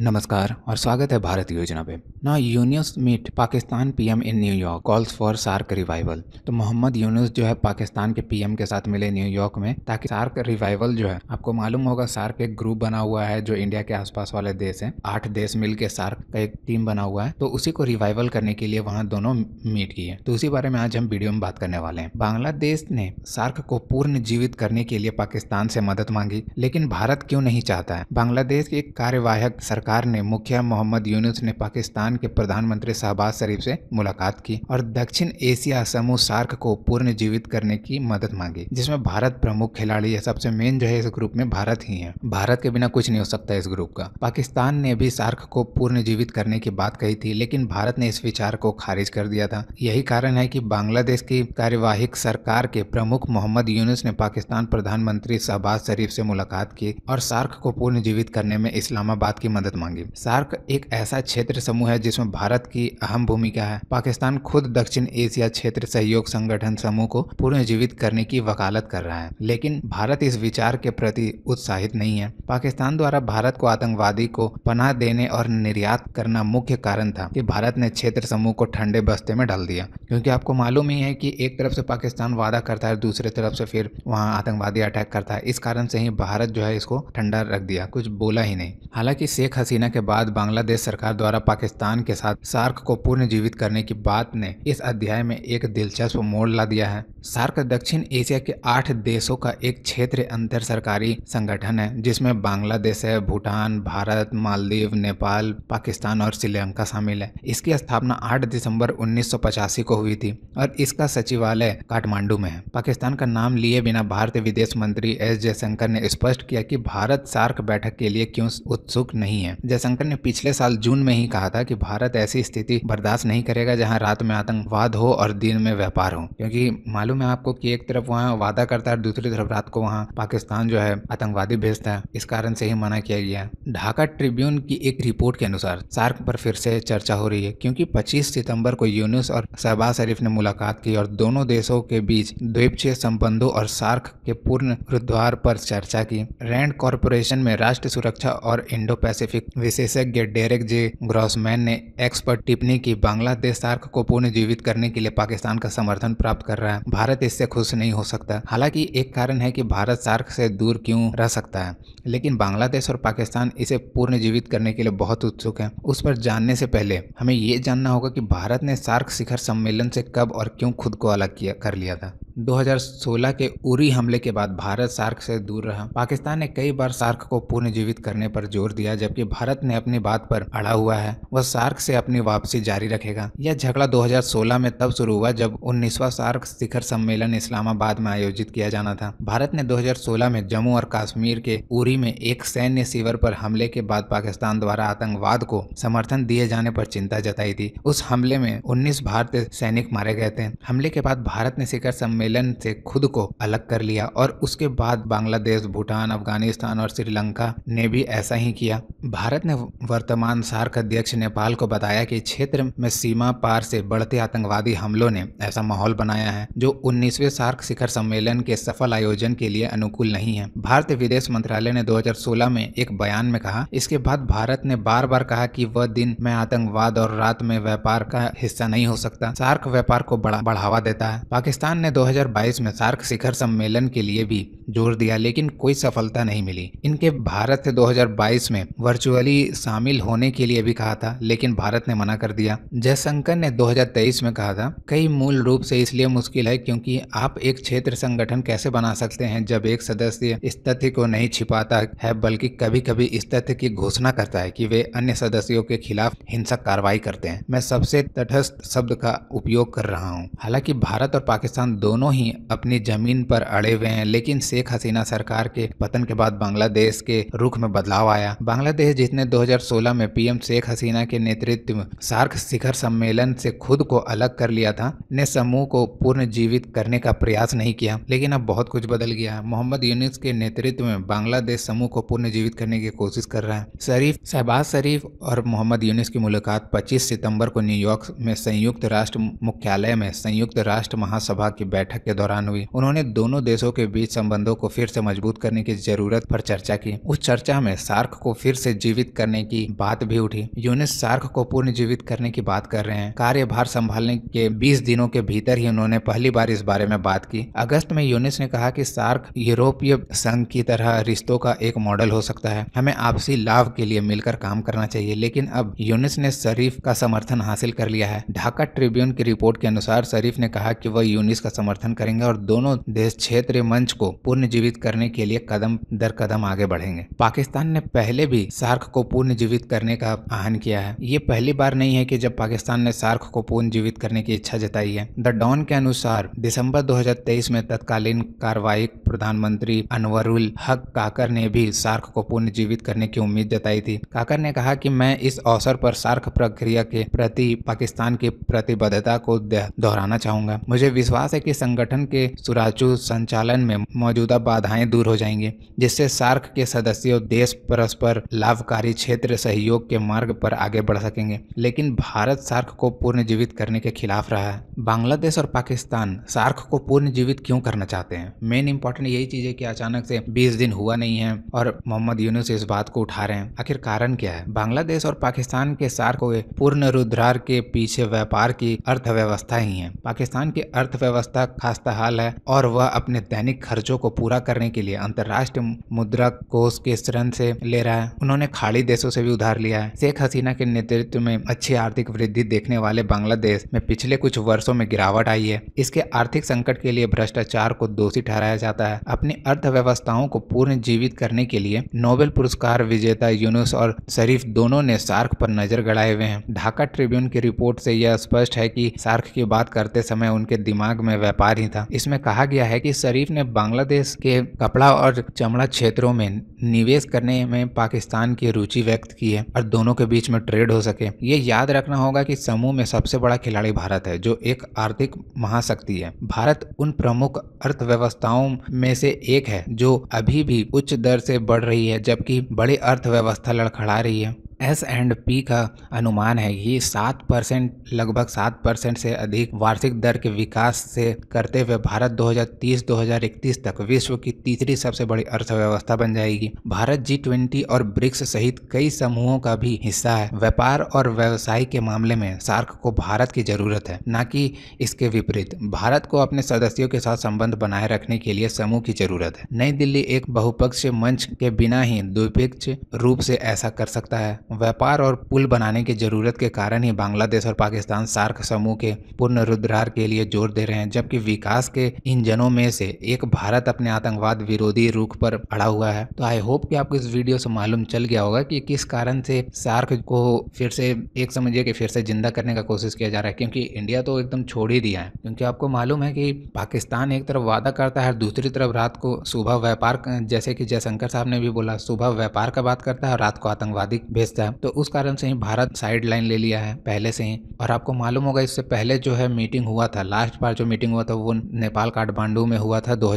नमस्कार और स्वागत है भारत योजना पे ना Yunus meet Pakistan PM in New York calls for SAARC revival तो मोहम्मद यूनिस जो है पाकिस्तान के पीएम के साथ मिले न्यूयॉर्क में ताकि सार्क रिवाइवल जो है आपको मालूम होगा सार्क एक ग्रुप बना हुआ है जो इंडिया के आसपास वाले देश है आठ देश मिल के सार्क का एक टीम बना हुआ है तो उसी को रिवाइवल करने के लिए वहाँ दोनों मीट किए तो उसी बारे में आज हम वीडियो में बात करने वाले हैं बांग्लादेश ने सार्क को पूर्ण जीवित करने के लिए पाकिस्तान से मदद मांगी लेकिन भारत क्यों नहीं चाहता है बांग्लादेश की कार्यवाहक सरकार सरकार ने मुखिया मोहम्मद यूनुस ने पाकिस्तान के प्रधानमंत्री शहबाज शरीफ से मुलाकात की और दक्षिण एशिया समूह सार्क को जीवित करने की मदद मांगी जिसमें भारत प्रमुख खिलाड़ी है सबसे मेन जो है इस ग्रुप में भारत ही है भारत के बिना कुछ नहीं हो सकता इस ग्रुप का पाकिस्तान ने भी सार्क को जीवित करने की बात कही थी लेकिन भारत ने इस विचार को खारिज कर दिया था यही कारण है की बांग्लादेश की कार्यवाहिक सरकार के प्रमुख मोहम्मद यूनुस ने पाकिस्तान प्रधानमंत्री शहबाज शरीफ से मुलाकात की और सार्क को जीवित करने में इस्लामाबाद की मदद मांगी सार्क एक ऐसा क्षेत्र समूह है जिसमें भारत की अहम भूमिका है पाकिस्तान खुद दक्षिण एशिया क्षेत्र सहयोग संगठन समूह को पुनर्जीवित करने की वकालत कर रहा है लेकिन भारत इस विचार के प्रति उत्साहित नहीं है पाकिस्तान द्वारा भारत को आतंकवादी को पनाह देने और निर्यात करना मुख्य कारण था कि भारत ने क्षेत्र समूह को ठंडे बस्ते में डाल दिया क्योंकि आपको मालूम ही है कि एक तरफ से पाकिस्तान वादा करता है दूसरे तरफ से फिर वहाँ आतंकवादी अटैक करता है इस कारण से ही भारत जो है इसको ठंडा रख दिया कुछ बोला ही नहीं हालांकि शेख हसीना के बाद बांग्लादेश सरकार द्वारा पाकिस्तान के साथ सार्क को पुनर्जीवित करने की बात ने इस अध्याय में एक दिलचस्प मोड़ ला दिया है सार्क दक्षिण एशिया के आठ देशों का एक क्षेत्र अंतर सरकारी संगठन है जिसमें बांग्लादेश है भूटान भारत मालदीव नेपाल पाकिस्तान और श्रीलंका शामिल है इसकी स्थापना आठ दिसंबर उन्नीस को हुई थी और इसका सचिवालय काठमांडू में है पाकिस्तान का नाम लिए बिना भारतीय विदेश मंत्री एस जयशंकर ने स्पष्ट किया कि भारत सार्क बैठक के लिए क्यों उत्सुक नहीं है जयशंकर ने पिछले साल जून में ही कहा था कि भारत ऐसी स्थिति बर्दाश्त नहीं करेगा जहां रात में आतंकवाद हो और दिन में व्यापार हो क्योंकि मालूम है आपको कि एक तरफ वहाँ वादा करता है दूसरी तरफ रात को वहाँ पाकिस्तान जो है आतंकवादी भेजता है इस कारण से ही मना किया गया ढाका ट्रिब्यून की एक रिपोर्ट के अनुसार सार्क पर फिर से चर्चा हो रही है क्योंकि 25 सितंबर को यूनुस और शहबाज शरीफ ने मुलाकात की और दोनों देशों के बीच द्वीपक्षीय संबंधों और सार्क के पूर्ण रुद्वार पर चर्चा की रैंड कॉरपोरेशन में राष्ट्र सुरक्षा और इंडो पैसिफिक ट्रैफिक विशेषज्ञ डेरेक जे ग्रॉसमैन ने एक्स पर टिप्पणी की बांग्लादेश सार्क को पुनर्जीवित करने के लिए पाकिस्तान का समर्थन प्राप्त कर रहा है भारत इससे खुश नहीं हो सकता हालांकि एक कारण है कि भारत सार्क से दूर क्यों रह सकता है लेकिन बांग्लादेश और पाकिस्तान इसे पुनर्जीवित करने के लिए बहुत उत्सुक है उस पर जानने से पहले हमें ये जानना होगा कि भारत ने सार्क शिखर सम्मेलन से कब और क्यों खुद को अलग किया कर लिया था 2016 के उरी हमले के बाद भारत सार्क से दूर रहा पाकिस्तान ने कई बार सार्क को पुनर्जीवित करने पर जोर दिया जबकि भारत ने अपनी बात पर अड़ा हुआ है वह सार्क से अपनी वापसी जारी रखेगा यह झगड़ा 2016 में तब शुरू हुआ जब उन्नीसवा सार्क शिखर सम्मेलन इस्लामाबाद में आयोजित किया जाना था भारत ने दो में जम्मू और कश्मीर के उरी में एक सैन्य शिविर पर हमले के बाद पाकिस्तान द्वारा आतंकवाद को समर्थन दिए जाने पर चिंता जताई थी उस हमले में उन्नीस भारतीय सैनिक मारे गए थे हमले के बाद भारत ने शिखर सम्मेलन सम्मेलन से खुद को अलग कर लिया और उसके बाद बांग्लादेश भूटान अफगानिस्तान और श्रीलंका ने भी ऐसा ही किया भारत ने वर्तमान सार्क अध्यक्ष नेपाल को बताया कि क्षेत्र में सीमा पार से बढ़ते आतंकवादी हमलों ने ऐसा माहौल बनाया है जो उन्नीसवे सार्क शिखर सम्मेलन के सफल आयोजन के लिए अनुकूल नहीं है भारतीय विदेश मंत्रालय ने 2016 में एक बयान में कहा इसके बाद भारत ने बार बार कहा कि वह दिन में आतंकवाद और रात में व्यापार का हिस्सा नहीं हो सकता सार्क व्यापार को बढ़ावा देता है पाकिस्तान ने 2022 में सार्क शिखर सम्मेलन के लिए भी जोर दिया लेकिन कोई सफलता नहीं मिली इनके भारत से 2022 में वर्चुअली शामिल होने के लिए भी कहा था लेकिन भारत ने मना कर दिया जयशंकर ने 2023 में कहा था कई मूल रूप से इसलिए मुश्किल है क्योंकि आप एक क्षेत्र संगठन कैसे बना सकते हैं जब एक सदस्य इस तथ्य को नहीं छिपाता है बल्कि कभी कभी इस तथ्य की घोषणा करता है कि वे अन्य सदस्यों के खिलाफ हिंसक कार्रवाई करते हैं मैं सबसे तटस्थ शब्द का उपयोग कर रहा हूँ हालांकि भारत और पाकिस्तान दोनों दोनों ही अपनी जमीन पर अड़े हुए हैं लेकिन शेख हसीना सरकार के पतन के बाद बांग्लादेश के रुख में बदलाव आया बांग्लादेश जिसने 2016 में पीएम शेख हसीना के नेतृत्व में सार्क शिखर सम्मेलन से खुद को अलग कर लिया था ने समूह को पुनर्जीवित करने का प्रयास नहीं किया लेकिन अब बहुत कुछ बदल गया है मोहम्मद यूनिस के नेतृत्व में बांग्लादेश समूह को पुनर्जीवित करने की कोशिश कर रहा है शरीफ शहबाज शरीफ और मोहम्मद यूनिस की मुलाकात पच्चीस सितम्बर को न्यूयॉर्क में संयुक्त राष्ट्र मुख्यालय में संयुक्त राष्ट्र महासभा की बैठक बैठक के दौरान हुई उन्होंने दोनों देशों के बीच संबंधों को फिर से मजबूत करने की जरूरत पर चर्चा की उस चर्चा में सार्क को फिर से जीवित करने की बात भी उठी यूनिस सार्क को पूर्ण जीवित करने की बात कर रहे हैं कार्यभार संभालने के बीस दिनों के भीतर ही उन्होंने पहली बार इस बारे में बात की अगस्त में यूनिस ने कहा की सार्क यूरोपीय संघ की तरह रिश्तों का एक मॉडल हो सकता है हमें आपसी लाभ के लिए मिलकर काम करना चाहिए लेकिन अब यूनिस ने शरीफ का समर्थन हासिल कर लिया है ढाका ट्रिब्यून की रिपोर्ट के अनुसार शरीफ ने कहा कि वह यूनिस का समर्थन समर्थन करेंगे और दोनों देश क्षेत्रीय मंच को जीवित करने के लिए कदम दर कदम आगे बढ़ेंगे पाकिस्तान ने पहले भी सार्क को जीवित करने का आह्वान किया है ये पहली बार नहीं है कि जब पाकिस्तान ने सार्क को जीवित करने की इच्छा जताई है द डॉन के अनुसार दिसंबर 2023 में तत्कालीन कार्रवाई प्रधानमंत्री अनवरुल हक काकर ने भी सार्क को जीवित करने की उम्मीद जताई थी काकर ने कहा कि मैं इस अवसर पर सार्क प्रक्रिया के प्रति पाकिस्तान की प्रतिबद्धता को दोहराना चाहूंगा मुझे विश्वास है कि संगठन के सुराचू संचालन में मौजूदा बाधाएं दूर हो जाएंगी जिससे सार्क के सदस्यों देश परस्पर लाभकारी क्षेत्र सहयोग के मार्ग पर आगे बढ़ सकेंगे लेकिन भारत सार्क को जीवित करने के खिलाफ रहा है बांग्लादेश और पाकिस्तान सार्क को जीवित क्यों करना चाहते हैं मेन इंपॉर्टेंट यही चीज है कि अचानक से बीस दिन हुआ नहीं है और मोहम्मद यूनुस इस बात को उठा रहे हैं आखिर कारण क्या है बांग्लादेश और पाकिस्तान के सार्क हुए पूर्ण रुद्रार के पीछे व्यापार की अर्थव्यवस्था ही है पाकिस्तान की अर्थव्यवस्था खास्ता हाल है और वह अपने दैनिक खर्चों को पूरा करने के लिए अंतर्राष्ट्रीय मुद्रा कोष के ऋण से ले रहा है उन्होंने खाड़ी देशों से भी उधार लिया है शेख हसीना के नेतृत्व में अच्छी आर्थिक वृद्धि देखने वाले बांग्लादेश में पिछले कुछ वर्षों में गिरावट आई है इसके आर्थिक संकट के लिए भ्रष्टाचार को दोषी ठहराया जाता है अपनी अर्थव्यवस्थाओं को पूर्ण जीवित करने के लिए नोबेल पुरस्कार विजेता यूनुस और शरीफ दोनों ने सार्क पर नजर गड़ाए हुए हैं ढाका ट्रिब्यून की रिपोर्ट से यह स्पष्ट है कि सार्क की बात करते समय उनके दिमाग में व्यापार व्यापार ही था इसमें कहा गया है कि शरीफ ने बांग्लादेश के कपड़ा और चमड़ा क्षेत्रों में निवेश करने में पाकिस्तान की रुचि व्यक्त की है और दोनों के बीच में ट्रेड हो सके ये याद रखना होगा कि समूह में सबसे बड़ा खिलाड़ी भारत है जो एक आर्थिक महाशक्ति है भारत उन प्रमुख अर्थव्यवस्थाओं में से एक है जो अभी भी उच्च दर से बढ़ रही है जबकि बड़ी अर्थव्यवस्था लड़खड़ा रही है एस एंड पी का अनुमान है कि सात परसेंट लगभग सात परसेंट से अधिक वार्षिक दर के विकास से करते हुए भारत 2030-2031 तक विश्व की तीसरी सबसे बड़ी अर्थव्यवस्था बन जाएगी भारत जी ट्वेंटी और ब्रिक्स सहित कई समूहों का भी हिस्सा है व्यापार और व्यवसाय के मामले में सार्क को भारत की जरूरत है न कि इसके विपरीत भारत को अपने सदस्यों के साथ संबंध बनाए रखने के लिए समूह की जरूरत है नई दिल्ली एक बहुपक्षीय मंच के बिना ही द्विपक्ष रूप से ऐसा कर सकता है व्यापार और पुल बनाने की ज़रूरत के कारण ही बांग्लादेश और पाकिस्तान सार्क समूह के पूर्ण रुद्रार के लिए जोर दे रहे हैं जबकि विकास के इंजनों में से एक भारत अपने आतंकवाद विरोधी रुख पर अड़ा हुआ है तो आई होप कि आपको इस वीडियो से मालूम चल गया होगा कि किस कारण से सार्क को फिर से एक समझिए कि फिर से जिंदा करने का कोशिश किया जा रहा है क्योंकि इंडिया तो एकदम छोड़ ही दिया है क्योंकि आपको मालूम है कि पाकिस्तान एक तरफ वादा करता है और दूसरी तरफ रात को सुबह व्यापार जैसे कि जयशंकर साहब ने भी बोला सुबह व्यापार का बात करता है और रात को आतंकवादी भेजता बेचता है तो उस कारण से ही भारत साइड लाइन ले लिया है पहले से ही और आपको मालूम होगा इससे पहले जो है मीटिंग हुआ था लास्ट बार जो मीटिंग हुआ था वो नेपाल काठमांडू में हुआ था दो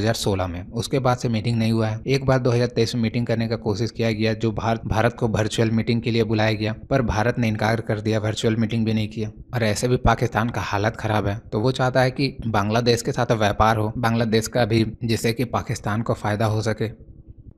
में उसके बाद से मीटिंग नहीं हुआ है एक बार दो में मीटिंग करने का कोशिश किया गया जो भारत भारत को वर्चुअल मीटिंग के लिए बुलाया गया पर भारत ने इनकार कर दिया वर्चुअल मीटिंग भी नहीं किया और ऐसे भी पाकिस्तान का हालत खराब है तो वो चाहता है कि बांग्लादेश के साथ व्यापार हो बांग्लादेश का भी जिससे कि पाकिस्तान को फायदा हो सके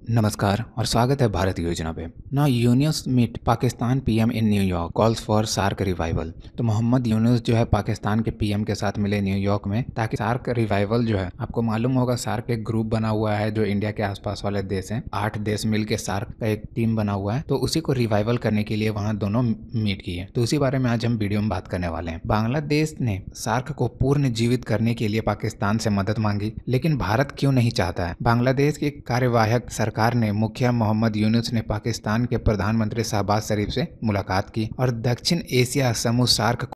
नमस्कार और स्वागत है भारत योजना पे ना Yunus meet Pakistan PM in New York calls for SAARC revival तो मोहम्मद यूनिस जो है पाकिस्तान के पीएम के साथ मिले न्यूयॉर्क में ताकि सार्क रिवाइवल जो है आपको मालूम होगा सार्क एक ग्रुप बना हुआ है जो इंडिया के आसपास वाले देश हैं आठ देश मिल के सार्क का एक टीम बना हुआ है तो उसी को रिवाइवल करने के लिए वहाँ दोनों मीट की है तो उसी बारे में आज हम वीडियो में बात करने वाले हैं बांग्लादेश ने सार्क को पूर्ण जीवित करने के लिए पाकिस्तान से मदद मांगी लेकिन भारत क्यों नहीं चाहता है बांग्लादेश की कार्यवाहक सरकार सरकार ने मुखिया मोहम्मद यूनुस ने पाकिस्तान के प्रधानमंत्री शहबाज शरीफ से मुलाकात की और दक्षिण एशिया समूह सार्क